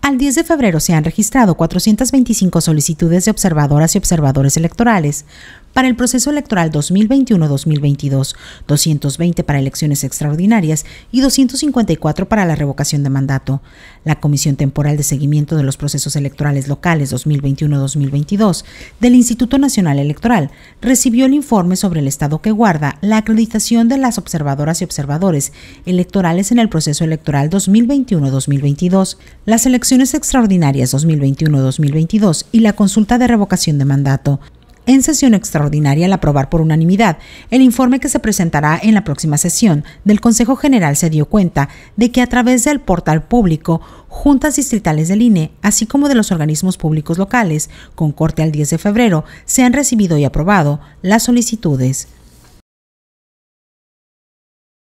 Al 10 de febrero se han registrado 425 solicitudes de observadoras y observadores electorales para el proceso electoral 2021-2022, 220 para elecciones extraordinarias y 254 para la revocación de mandato. La Comisión Temporal de Seguimiento de los Procesos Electorales Locales 2021-2022 del Instituto Nacional Electoral recibió el informe sobre el estado que guarda la acreditación de las observadoras y observadores electorales en el proceso electoral 2021-2022, las elecciones extraordinarias 2021-2022 y la consulta de revocación de mandato en sesión extraordinaria al aprobar por unanimidad el informe que se presentará en la próxima sesión del Consejo General se dio cuenta de que a través del portal público, juntas distritales del INE, así como de los organismos públicos locales, con corte al 10 de febrero, se han recibido y aprobado las solicitudes